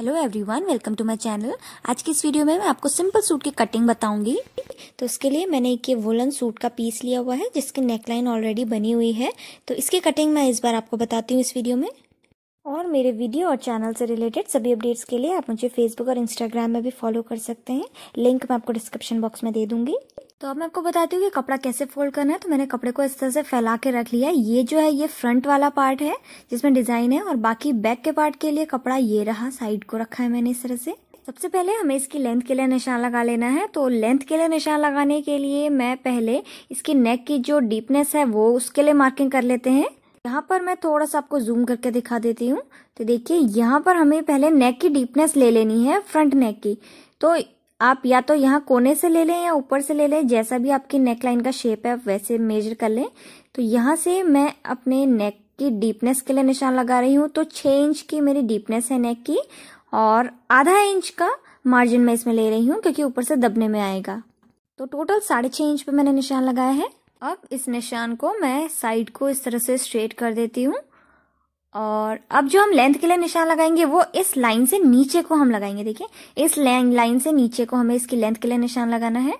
hello everyone welcome to my channel आज की इस वीडियो में मैं आपको सिंपल सूट की कटिंग बताऊंगी तो उसके लिए मैंने एक ये वुलन सूट का पीस लिया हुआ है जिसकी नेकलाइन ऑलरेडी बनी हुई है तो इसकी कटिंग मैं इस बार आपको बताती हूँ इस वीडियो में और मेरे वीडियो और चैनल से रिलेटेड सभी अपडेट्स के लिए आप मुझे फेसबुक और इंस्टाग्राम में भी फॉलो कर सकते हैं लिंक मैं आपको डिस्क्रिप्शन बॉक्स में दे दूंगी तो अब मैं आपको बताती हूँ कि कपड़ा कैसे फोल्ड करना है तो मैंने कपड़े को इस तरह से फैला के रख लिया ये जो है ये फ्रंट वाला पार्ट है जिसमें डिजाइन है और बाकी बैक के पार्ट के लिए कपड़ा ये रहा साइड को रखा है मैंने इस तरह से सबसे पहले हमें इसकी लेंथ के लिए निशान लगा लेना है तो लेंथ के लिए निशान लगाने के लिए मैं पहले इसकी नेक की जो डीपनेस है वो उसके लिए मार्किंग कर लेते हैं यहाँ पर मैं थोड़ा सा आपको जूम करके दिखा देती हूँ तो देखिए यहाँ पर हमें पहले नेक की डीपनेस ले लेनी है फ्रंट नेक की तो आप या तो यहाँ कोने से ले लें या ऊपर से ले लें जैसा भी आपकी नेक लाइन का शेप है वैसे मेजर कर लें तो यहाँ से मैं अपने नेक की डीपनेस के लिए निशान लगा रही हूँ तो छः इंच की मेरी डीपनेस है नेक की और आधा इंच का मार्जिन मैं इसमें ले रही हूँ क्योंकि ऊपर से दबने में आएगा तो टोटल साढ़े छः इंच पे मैंने निशान लगाया है अब इस निशान को मैं साइड को इस तरह से स्ट्रेट कर देती हूँ और अब जो हम लेंथ के लिए निशान लगाएंगे वो इस लाइन से नीचे को हम लगाएंगे देखिए इस लाइन से नीचे को हमें इसकी लेंथ के लिए निशान लगाना है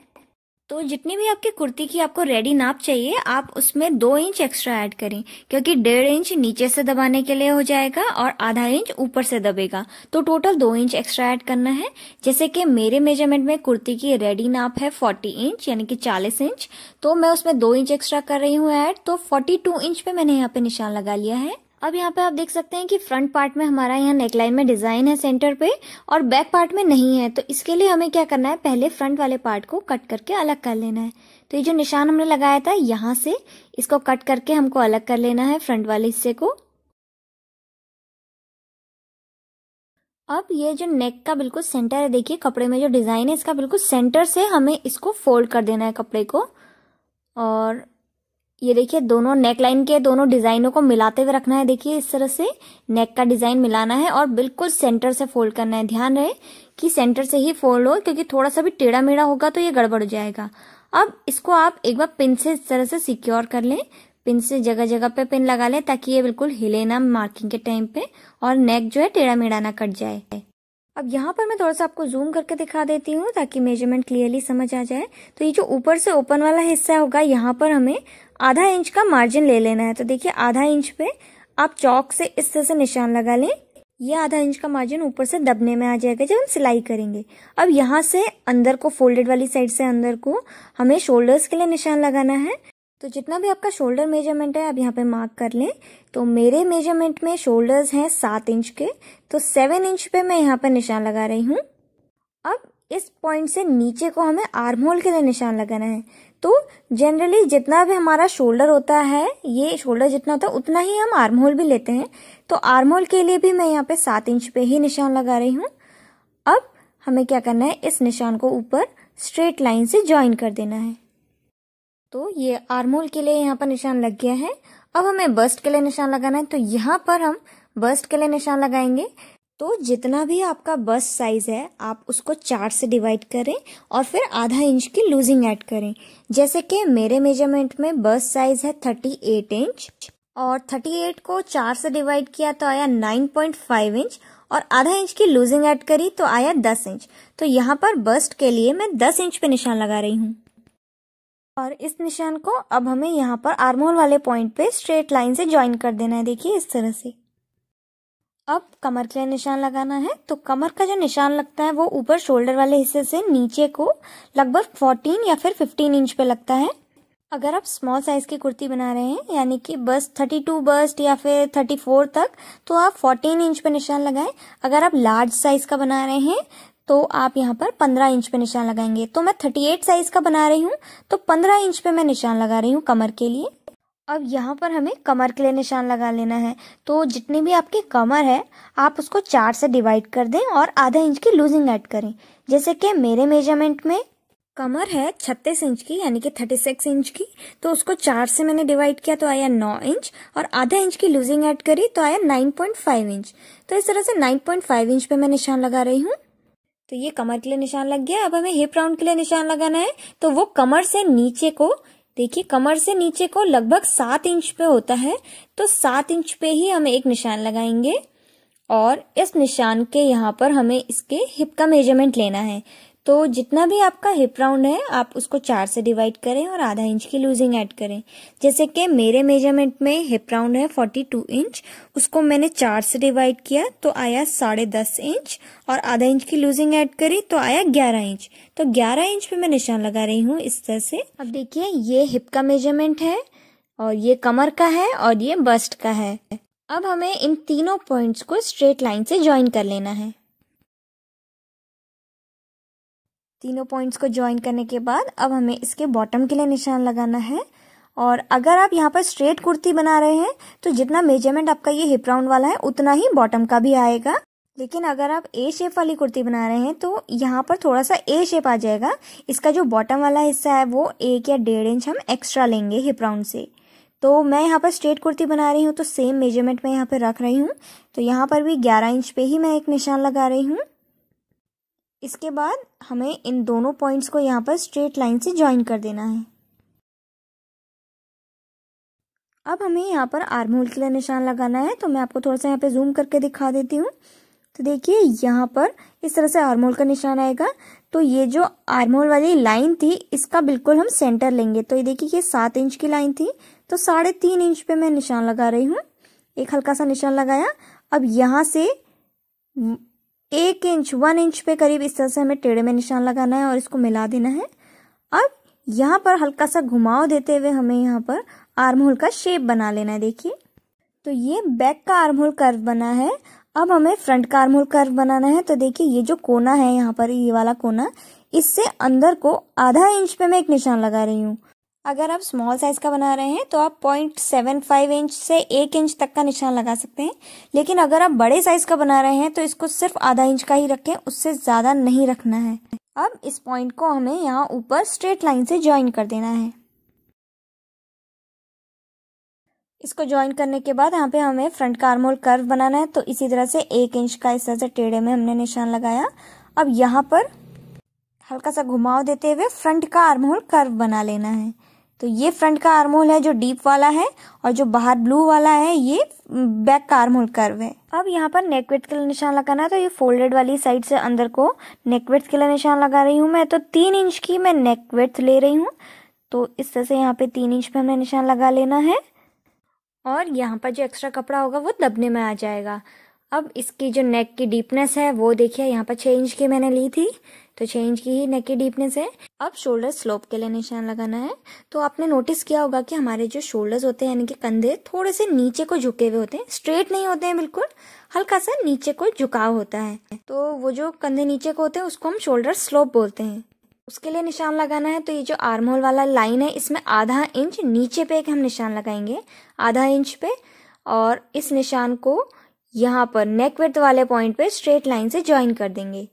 तो जितनी भी आपकी कुर्ती की आपको रेडी नाप चाहिए आप उसमें दो इंच एक्स्ट्रा ऐड करें क्योंकि डेढ़ इंच नीचे से दबाने के लिए हो जाएगा और आधा इंच ऊपर से दबेगा तो टोटल दो इंच एक्स्ट्रा ऐड करना है जैसे कि मेरे मेजरमेंट में कुर्ती की रेडी नाप है फोर्टी इंच यानी कि चालीस इंच तो मैं उसमें दो इंच एक्स्ट्रा कर रही हूँ ऐड तो फोर्टी इंच पे मैंने यहाँ पे निशान लगा लिया है अब यहाँ पे आप देख सकते हैं कि फ्रंट पार्ट में हमारा यहाँ नेकलाइन में डिजाइन है सेंटर पे और बैक पार्ट में नहीं है तो इसके लिए हमें क्या करना है पहले फ्रंट वाले पार्ट को कट करके अलग कर लेना है तो ये जो निशान हमने लगाया था यहाँ से इसको कट करके हमको अलग कर लेना है फ्रंट वाले हिस्से को अब ये जो नेक का बिल्कुल सेंटर है देखिए कपड़े में जो डिजाइन है इसका बिल्कुल सेंटर से हमें इसको फोल्ड कर देना है कपड़े को और ये देखिए दोनों नेक लाइन के दोनों डिजाइनों को मिलाते हुए रखना है देखिए इस तरह से नेक का डिजाइन मिलाना है और बिल्कुल सेंटर से फोल्ड करना है ध्यान रहे कि सेंटर से ही फोल्ड हो क्योंकि थोड़ा सा भी टेढ़ा मेढ़ा होगा तो ये गड़बड़ हो जाएगा अब इसको आप एक बार पिन से इस तरह से सिक्योर कर लें पिन से जगह जगह पे पिन लगा लें ताकि ये बिल्कुल हिले ना मार्किंग के टाइम पे और नेक जो है टेढ़ा मेढ़ा ना कट जाए अब यहाँ पर मैं थोड़ा सा आपको जूम करके दिखा देती हूँ ताकि मेजरमेंट क्लियरली समझ आ जाए तो ये जो ऊपर से ओपन वाला हिस्सा होगा यहाँ पर हमें आधा इंच का मार्जिन ले लेना है तो देखिए आधा इंच पे आप चौक से इस तरह से निशान लगा लें ये आधा इंच का मार्जिन ऊपर से दबने में आ जाएगा जब हम सिलाई करेंगे अब यहाँ से अंदर को फोल्डेड वाली साइड से अंदर को हमें शोल्डर्स के लिए निशान लगाना है तो जितना भी आपका शोल्डर मेजरमेंट है आप यहाँ पे मार्क कर लें तो मेरे मेजरमेंट में शोल्डर्स हैं सात इंच के तो सेवन इंच पे मैं यहाँ पर निशान लगा रही हूँ अब इस पॉइंट से नीचे को हमें आर्म होल के लिए निशान लगाना है तो जनरली जितना भी हमारा शोल्डर होता है ये शोल्डर जितना होता है उतना ही हम आर्म होल भी लेते हैं तो आर्म होल के लिए भी मैं यहाँ पे सात इंच पे ही निशान लगा रही हूँ अब हमें क्या करना है इस निशान को ऊपर स्ट्रेट लाइन से ज्वाइन कर देना है तो ये आर्म होल के लिए यहाँ पर निशान लग गया है अब हमें बस्ट के लिए निशान लगाना है तो यहाँ पर हम बस्ट के लिए निशान लगाएंगे तो जितना भी आपका बस साइज है आप उसको चार से डिवाइड करें और फिर आधा इंच की लूजिंग ऐड करें जैसे कि मेरे मेजरमेंट में बस साइज है 38 इंच और 38 को चार से डिवाइड किया तो आया 9.5 इंच और आधा इंच की लूजिंग ऐड करी तो आया 10 इंच तो यहाँ पर बस्ट के लिए मैं 10 इंच पे निशान लगा रही हूँ और इस निशान को अब हमें यहाँ पर आर्मोल वाले पॉइंट पे स्ट्रेट लाइन से ज्वाइन कर देना है देखिए इस तरह से अब कमर के लिए निशान लगाना है तो कमर का जो निशान लगता है वो ऊपर शोल्डर वाले हिस्से से नीचे को लगभग 14 या फिर 15 इंच पे लगता है अगर आप स्मॉल साइज की कुर्ती बना रहे हैं यानी कि बस 32 बस्ट या फिर 34 तक तो आप 14 इंच पे निशान लगाएं अगर आप लार्ज साइज का बना रहे हैं तो आप यहाँ पर 15 इंच पे निशान लगाएंगे तो मैं 38 साइज का बना रही हूँ तो 15 इंच पे मैं निशान लगा रही हूँ कमर के लिए अब यहाँ पर हमें कमर के लिए निशान लगा लेना है तो जितनी भी आपकी कमर है आप उसको चार से डिवाइड कर दें और आधा इंच की लूजिंग ऐड करें जैसे कि मेरे मेजरमेंट में कमर है छत्तीस इंच की यानी कि थर्टी सिक्स इंच की तो उसको चार से मैंने डिवाइड किया तो आया नौ इंच और आधा इंच की लूजिंग ऐड करी तो आया नाइन पॉइंट फाइव इंच तो इस तरह से नाइन पॉइंट फाइव इंच पे मैं निशान लगा रही हूँ तो ये कमर के लिए निशान लग गया अब हमें हिप राउंड के लिए निशान लगाना है तो वो कमर से नीचे को देखिए कमर से नीचे को लगभग सात इंच पे होता है तो सात इंच पे ही हम एक निशान लगाएंगे और इस निशान के यहाँ पर हमें इसके हिप का मेजरमेंट लेना है तो जितना भी आपका हिप राउंड है आप उसको चार से डिवाइड करें और आधा इंच की लूजिंग ऐड करें जैसे कि मेरे मेजरमेंट में हिप राउंड है 42 इंच उसको मैंने चार से डिवाइड किया तो आया साढ़े दस इंच और आधा इंच की लूजिंग ऐड करी तो आया ग्यारह इंच तो ग्यारह इंच पे मैं निशान लगा रही हूँ इस तरह से अब देखिए ये हिप का मेजरमेंट है और ये कमर का है और ये बस्ट का है अब हमें इन तीनों पॉइंट्स को स्ट्रेट लाइन से ज्वाइन कर लेना है तीनों पॉइंट्स को ज्वाइन करने के बाद अब हमें इसके बॉटम के लिए निशान लगाना है और अगर आप यहाँ पर स्ट्रेट कुर्ती बना रहे हैं तो जितना मेजरमेंट आपका ये हिप राउंड वाला है उतना ही बॉटम का भी आएगा लेकिन अगर आप ए शेप वाली कुर्ती बना रहे हैं तो यहाँ पर थोड़ा सा ए शेप आ जाएगा इसका जो बॉटम वाला हिस्सा है वो एक या डेढ़ इंच हम एक्स्ट्रा लेंगे हिप राउंड से तो मैं यहाँ पर स्ट्रेट कुर्ती बना रही हूँ तो सेम मेजरमेंट मैं यहाँ पर रख रही हूँ तो यहाँ पर भी ग्यारह इंच पे ही मैं एक निशान लगा रही हूँ इसके बाद हमें इन दोनों पॉइंट्स को यहाँ पर स्ट्रेट लाइन से ज्वाइन कर देना है अब हमें यहाँ पर आर्म होल के लिए निशान लगाना है तो मैं आपको थोड़ा सा यहाँ पे जूम करके दिखा देती हूँ तो देखिए यहाँ पर इस तरह से आर्म होल का निशान आएगा तो ये जो आर्म होल वाली लाइन थी इसका बिल्कुल हम सेंटर लेंगे तो ये देखिए ये सात इंच की लाइन थी तो साढ़े तीन इंच पे मैं निशान लगा रही हूँ एक हल्का सा निशान लगाया अब यहाँ से एक इंच वन इंच पे करीब इस तरह से हमें टेढ़े में निशान लगाना है और इसको मिला देना है अब यहाँ पर हल्का सा घुमाव देते हुए हमें यहाँ पर आर्म होल का शेप बना लेना है देखिए तो ये बैक का आर्म होल कर्व बना है अब हमें फ्रंट का आर्म होल कर्व बनाना है तो देखिए ये जो कोना है यहाँ पर ये वाला कोना इससे अंदर को आधा इंच पे मैं एक निशान लगा रही हूँ अगर आप स्मॉल साइज का बना रहे हैं तो आप पॉइंट सेवन फाइव इंच से एक इंच तक का निशान लगा सकते हैं लेकिन अगर आप बड़े साइज का बना रहे हैं तो इसको सिर्फ आधा इंच का ही रखें उससे ज्यादा नहीं रखना है अब इस पॉइंट को हमें यहाँ ऊपर स्ट्रेट लाइन से ज्वाइन कर देना है इसको ज्वाइन करने के बाद यहाँ पे हमें फ्रंट का आर्मोल कर्व बनाना है तो इसी तरह से एक इंच का इस तरह से टेढ़े में हमने निशान लगाया अब यहाँ पर हल्का सा घुमाव देते हुए फ्रंट का आर्मोल कर्व बना लेना है तो ये फ्रंट का आर्म होल है जो डीप वाला है और जो बाहर ब्लू वाला है ये बैक का आर्म होल कर्व है अब यहाँ पर नेकवेट के लिए निशान लगाना है तो ये फोल्डेड वाली साइड से अंदर को नेकवेट के लिए निशान लगा रही हूँ मैं तो तीन इंच की मैं नेकवेट ले रही हूँ तो इस तरह से यहाँ पे तीन इंच पे हमें निशान लगा लेना है और यहाँ पर जो एक्स्ट्रा कपड़ा होगा वो दबने में आ जाएगा अब इसकी जो नेक की डीपनेस है वो देखिए यहाँ पर छः इंच की मैंने ली थी तो इंच की ही नेक की डीपनेस है अब शोल्डर स्लोप के लिए निशान लगाना है तो आपने नोटिस किया होगा कि हमारे जो शोल्डर्स होते हैं यानी कि कंधे थोड़े से नीचे को झुके हुए होते हैं स्ट्रेट नहीं होते हैं बिल्कुल हल्का सा नीचे को झुकाव होता है तो वो जो कंधे नीचे को होते हैं उसको हम शोल्डर स्लोप बोलते हैं उसके लिए निशान लगाना है तो ये जो आर्म होल वाला लाइन है इसमें आधा इंच नीचे पे एक हम निशान लगाएंगे आधा इंच पे और इस निशान को यहाँ पर नेक विर्थ वाले पॉइंट पे स्ट्रेट लाइन से ज्वाइन कर देंगे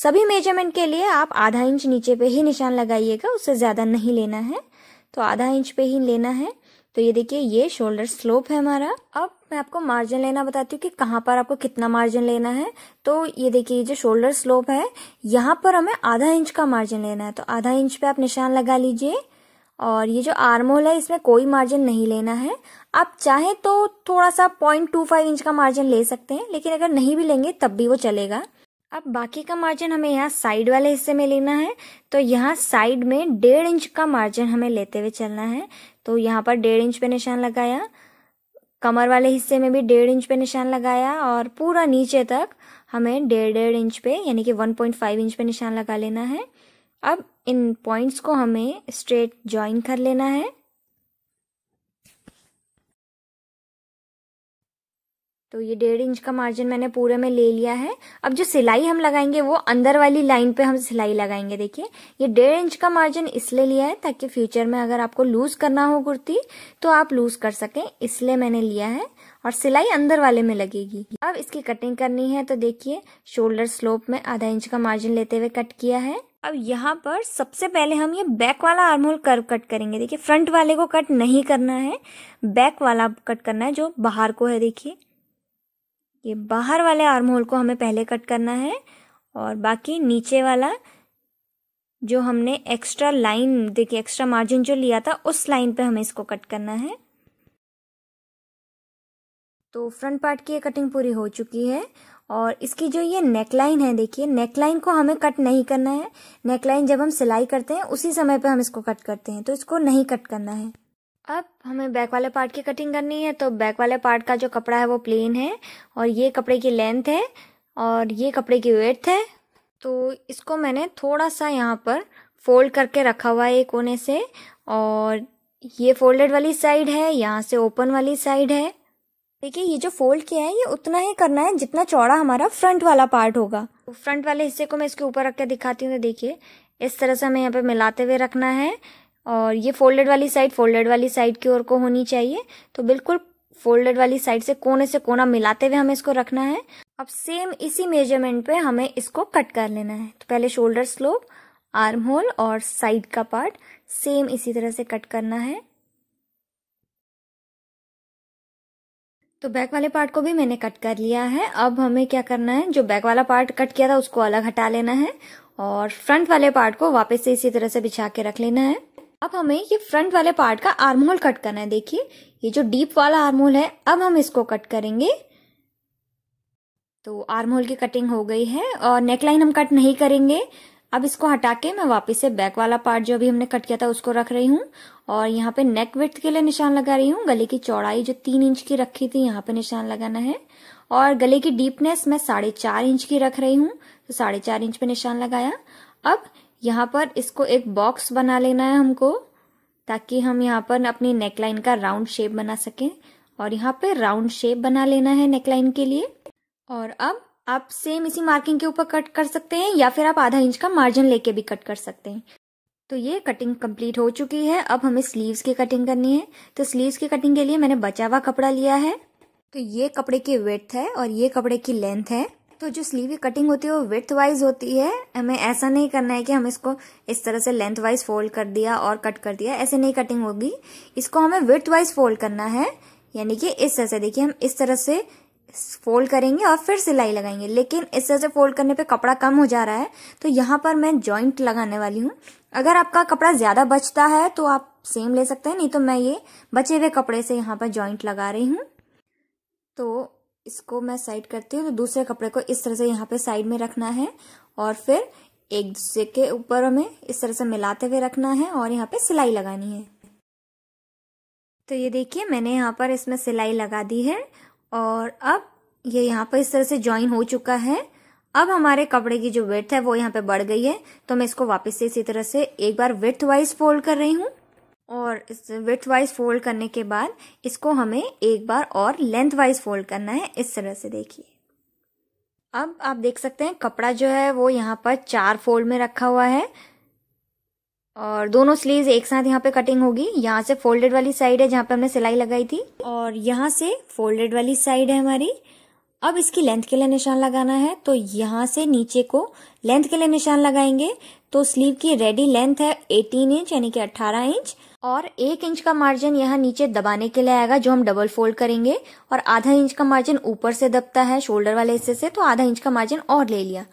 सभी मेजरमेंट के लिए आप आधा इंच नीचे पे ही निशान लगाइएगा उससे ज़्यादा नहीं लेना है तो आधा इंच पे ही लेना है तो ये देखिए ये शोल्डर स्लोप है हमारा अब मैं आपको मार्जिन लेना बताती हूँ कि कहाँ पर आपको कितना मार्जिन लेना है तो ये देखिए ये जो शोल्डर स्लोप है यहाँ पर हमें आधा इंच का मार्जिन लेना है तो आधा इंच पे आप निशान लगा लीजिए और ये जो आर्म होल है इसमें कोई मार्जिन नहीं लेना है आप चाहें तो थोड़ा सा पॉइंट टू फाइव इंच का मार्जिन ले सकते हैं लेकिन अगर नहीं भी लेंगे तब भी वो चलेगा अब बाकी का मार्जिन हमें यहाँ साइड वाले हिस्से में लेना है तो यहाँ साइड में डेढ़ इंच का मार्जिन हमें लेते हुए चलना है तो यहाँ पर डेढ़ इंच पे निशान लगाया कमर वाले हिस्से में भी डेढ़ इंच पे निशान लगाया और पूरा नीचे तक हमें डेढ़ डेढ़ इंच पे यानी कि 1.5 इंच पे निशान लगा लेना है अब इन पॉइंट्स को हमें स्ट्रेट ज्वाइन कर लेना है तो ये डेढ़ इंच का मार्जिन मैंने पूरे में ले लिया है अब जो सिलाई हम लगाएंगे वो अंदर वाली लाइन पे हम सिलाई लगाएंगे देखिए ये डेढ़ इंच का मार्जिन इसलिए लिया है ताकि फ्यूचर में अगर आपको लूज करना हो कुर्ती तो आप लूज कर सकें इसलिए मैंने लिया है और सिलाई अंदर वाले में लगेगी अब इसकी कटिंग करनी है तो देखिए शोल्डर स्लोप में आधा इंच का मार्जिन लेते हुए कट किया है अब यहाँ पर सबसे पहले हम ये बैक वाला आर्म होल कर्व कट करेंगे देखिए फ्रंट वाले को कट नहीं करना है बैक वाला कट करना है जो बाहर को है देखिए ये बाहर वाले आर्म होल को हमें पहले कट करना है और बाकी नीचे वाला जो हमने एक्स्ट्रा लाइन देखिए एक्स्ट्रा मार्जिन जो लिया था उस लाइन पे हमें इसको कट करना है तो फ्रंट पार्ट की ये कटिंग पूरी हो चुकी है और इसकी जो ये नेक लाइन है देखिए नेक लाइन को हमें कट नहीं करना है नेक लाइन जब हम सिलाई करते हैं उसी समय पे हम इसको कट करते हैं तो इसको नहीं कट करना है अब हमें बैक वाले पार्ट की कटिंग करनी है तो बैक वाले पार्ट का जो कपड़ा है वो प्लेन है और ये कपड़े की लेंथ है और ये कपड़े की वेथ है तो इसको मैंने थोड़ा सा यहाँ पर फोल्ड करके रखा हुआ है एक कोने से और ये फोल्डेड वाली साइड है यहाँ से ओपन वाली साइड है देखिए ये जो फोल्ड किया है ये उतना ही करना है जितना चौड़ा हमारा फ्रंट वाला पार्ट होगा तो फ्रंट वाले हिस्से को मैं इसके ऊपर रख के दिखाती हूँ तो देखिए इस तरह से हमें यहाँ पे मिलाते हुए रखना है और ये फोल्डेड वाली साइड फोल्डेड वाली साइड की ओर को होनी चाहिए तो बिल्कुल फोल्डेड वाली साइड से कोने से कोना मिलाते हुए हमें इसको रखना है अब सेम इसी मेजरमेंट पे हमें इसको कट कर लेना है तो पहले शोल्डर स्लोप आर्म होल और साइड का पार्ट सेम इसी तरह से कट करना है तो बैक वाले पार्ट को भी मैंने कट कर लिया है अब हमें क्या करना है जो बैक वाला पार्ट कट किया था उसको अलग हटा लेना है और फ्रंट वाले पार्ट को वापस से इसी तरह से बिछा के रख लेना है अब हमें ये फ्रंट वाले पार्ट का आर्म कट करना है देखिए ये जो डीप वाला आर्म है अब हम इसको कट करेंगे तो आर्म की कटिंग हो गई है और नेकलाइन हम कट नहीं करेंगे अब इसको हटा के मैं वापस से बैक वाला पार्ट जो अभी हमने कट किया था उसको रख रही हूँ और यहाँ पे नेक विथ के लिए निशान लगा रही हूँ गले की चौड़ाई जो तीन इंच की रखी थी यहाँ पे निशान लगाना है और गले की डीपनेस मैं साढ़े चार इंच की रख रही हूँ तो साढ़े चार इंच पे निशान लगाया अब यहाँ पर इसको एक बॉक्स बना लेना है हमको ताकि हम यहाँ पर अपनी नेकलाइन का राउंड शेप बना सकें और यहाँ पे राउंड शेप बना लेना है नेकलाइन के लिए और अब आप सेम इसी मार्किंग के ऊपर कट कर सकते हैं या फिर आप आधा इंच का मार्जिन लेके भी कट कर सकते हैं तो ये कटिंग कंप्लीट हो चुकी है अब हमें स्लीव्स की कटिंग करनी है तो स्लीव्स की कटिंग के लिए मैंने बचा हुआ कपड़ा लिया है तो ये कपड़े की वेथ है और ये कपड़े की लेंथ है तो जो स्लीव की कटिंग होती है वो विथ वाइज होती है हमें ऐसा नहीं करना है कि हम इसको इस तरह से लेंथ वाइज फोल्ड कर दिया और कट कर दिया ऐसे नहीं कटिंग होगी इसको हमें विथ वाइज फोल्ड करना है यानी कि इस तरह से देखिए हम इस तरह से फोल्ड करेंगे और फिर सिलाई लगाएंगे लेकिन इस तरह से फोल्ड करने पे कपड़ा कम हो जा रहा है तो यहाँ पर मैं ज्वाइंट लगाने वाली हूँ अगर आपका कपड़ा ज़्यादा बचता है तो आप सेम ले सकते हैं नहीं तो मैं ये बचे हुए कपड़े से यहाँ पर ज्वाइंट लगा रही हूँ तो इसको मैं साइड करती हूँ तो दूसरे कपड़े को इस तरह से यहाँ पे साइड में रखना है और फिर एक दूसरे के ऊपर हमें इस तरह से मिलाते हुए रखना है और यहाँ पे सिलाई लगानी है तो ये देखिए मैंने यहाँ पर इसमें सिलाई लगा दी है और अब ये यहाँ पर इस तरह से ज्वाइन हो चुका है अब हमारे कपड़े की जो विथ है वो यहाँ पे बढ़ गई है तो मैं इसको वापस से इसी तरह से एक बार विथ वाइज फोल्ड कर रही हूँ और इस विथ वाइज फोल्ड करने के बाद इसको हमें एक बार और लेंथ वाइज फोल्ड करना है इस तरह से देखिए अब आप देख सकते हैं कपड़ा जो है वो यहाँ पर चार फोल्ड में रखा हुआ है और दोनों स्लीव्स एक साथ यहाँ पे कटिंग होगी यहाँ से फोल्डेड वाली साइड है जहाँ पे हमने सिलाई लगाई थी और यहाँ से फोल्डेड वाली साइड है हमारी अब इसकी लेंथ के लिए निशान लगाना है तो यहाँ से नीचे को लेंथ के लिए निशान लगाएंगे तो स्लीव की रेडी लेंथ है 18 इंच यानी कि 18 इंच और एक इंच का मार्जिन यहाँ नीचे दबाने के लिए आएगा जो हम डबल फोल्ड करेंगे और आधा इंच का मार्जिन ऊपर से दबता है शोल्डर वाले हिस्से से तो आधा इंच का मार्जिन और ले लिया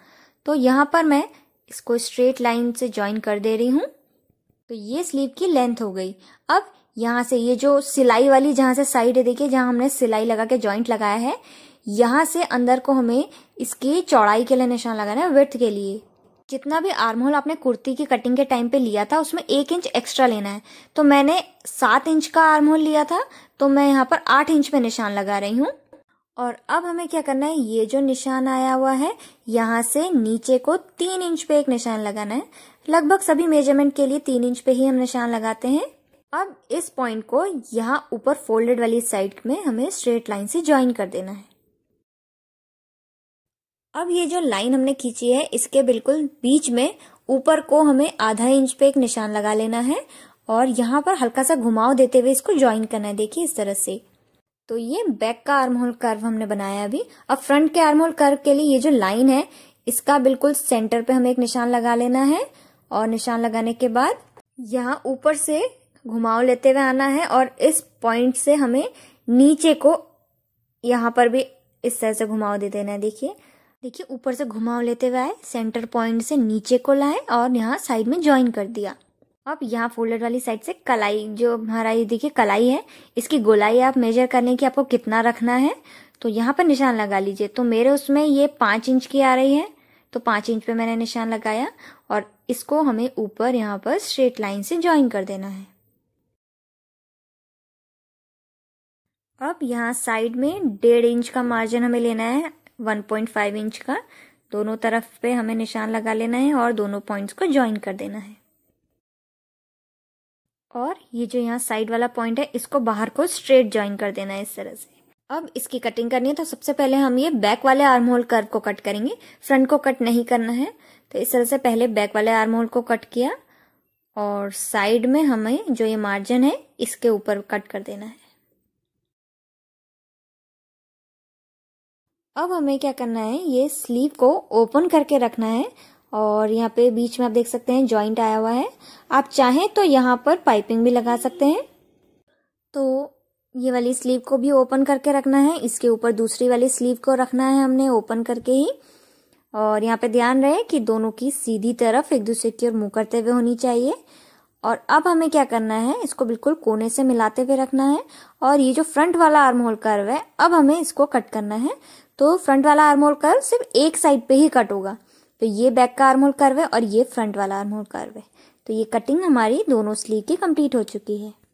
तो यहाँ पर मैं इसको स्ट्रेट लाइन से ज्वाइन कर दे रही हूँ तो ये स्लीव की लेंथ हो गई अब यहाँ से ये जो सिलाई वाली जहाँ से साइड है देखिए जहाँ हमने सिलाई लगा के ज्वाइंट लगाया है यहाँ से अंदर को हमें इसकी चौड़ाई के लिए निशान लगाना है विर्थ के लिए जितना भी आर्म होल आपने कुर्ती की कटिंग के टाइम पे लिया था उसमें एक इंच एक्स्ट्रा लेना है तो मैंने सात इंच का आर्म होल लिया था तो मैं यहाँ पर आठ इंच में निशान लगा रही हूँ और अब हमें क्या करना है ये जो निशान आया हुआ है यहाँ से नीचे को तीन इंच पे एक निशान लगाना है लगभग सभी मेजरमेंट के लिए तीन इंच पे ही हम निशान लगाते हैं अब इस पॉइंट को यहाँ ऊपर फोल्डेड वाली साइड में हमें स्ट्रेट लाइन से ज्वाइन कर देना है अब ये जो लाइन हमने खींची है इसके बिल्कुल बीच में ऊपर को हमें आधा इंच पे एक निशान लगा लेना है और यहाँ पर हल्का सा घुमाव देते हुए इसको ज्वाइन करना है देखिए इस तरह से तो ये बैक का आर्महोल कर्व हमने बनाया अभी अब फ्रंट के आर्महोल कर्व के लिए ये जो लाइन है इसका बिल्कुल सेंटर पे हमें एक निशान लगा लेना है और निशान लगाने के बाद यहाँ ऊपर से घुमाव लेते हुए आना है और इस पॉइंट से हमें नीचे को यहाँ पर भी इस तरह से घुमाव दे देना है देखिए देखिए ऊपर से घुमाव लेते हुए आए सेंटर पॉइंट से नीचे को लाए और यहाँ साइड में ज्वाइन कर दिया अब यहाँ फोल्डर वाली साइड से कलाई जो हमारा ये देखिए कलाई है इसकी गोलाई आप मेजर करने की आपको कितना रखना है तो यहाँ पर निशान लगा लीजिए तो मेरे उसमें ये पांच इंच की आ रही है तो पांच इंच पे मैंने निशान लगाया और इसको हमें ऊपर यहाँ पर स्ट्रेट लाइन से ज्वाइन कर देना है अब यहाँ साइड में डेढ़ इंच का मार्जिन हमें लेना है 1.5 इंच का दोनों तरफ पे हमें निशान लगा लेना है और दोनों पॉइंट्स को ज्वाइन कर देना है और ये जो यहाँ साइड वाला पॉइंट है इसको बाहर को स्ट्रेट ज्वाइन कर देना है इस तरह से अब इसकी कटिंग करनी है तो सबसे पहले हम ये बैक वाले आर्म होल कर्व को कट करेंगे फ्रंट को कट नहीं करना है तो इस तरह से पहले बैक वाले आर्म होल को कट किया और साइड में हमें जो ये मार्जिन है इसके ऊपर कट कर देना है अब हमें क्या करना है ये स्लीव को ओपन करके रखना है और यहाँ पे बीच में आप देख सकते हैं जॉइंट आया हुआ है आप चाहें तो यहाँ पर पाइपिंग भी लगा सकते हैं तो ये वाली स्लीव को भी ओपन करके रखना है इसके ऊपर दूसरी वाली स्लीव को रखना है हमने ओपन करके ही और यहाँ पे ध्यान रहे कि दोनों की सीधी तरफ एक दूसरे की ओर मुंह करते हुए होनी चाहिए और अब हमें क्या करना है इसको बिल्कुल कोने से मिलाते हुए रखना है और ये जो फ्रंट वाला आर्म होल कर्व है अब हमें इसको कट करना है तो फ्रंट वाला आर्मोल कर कर्व सिर्फ एक साइड पे ही कट होगा तो ये बैक का आर्मोल कर्व है और ये फ्रंट वाला आर्मोल कर्व है तो ये कटिंग हमारी दोनों स्लीव की कंप्लीट हो चुकी है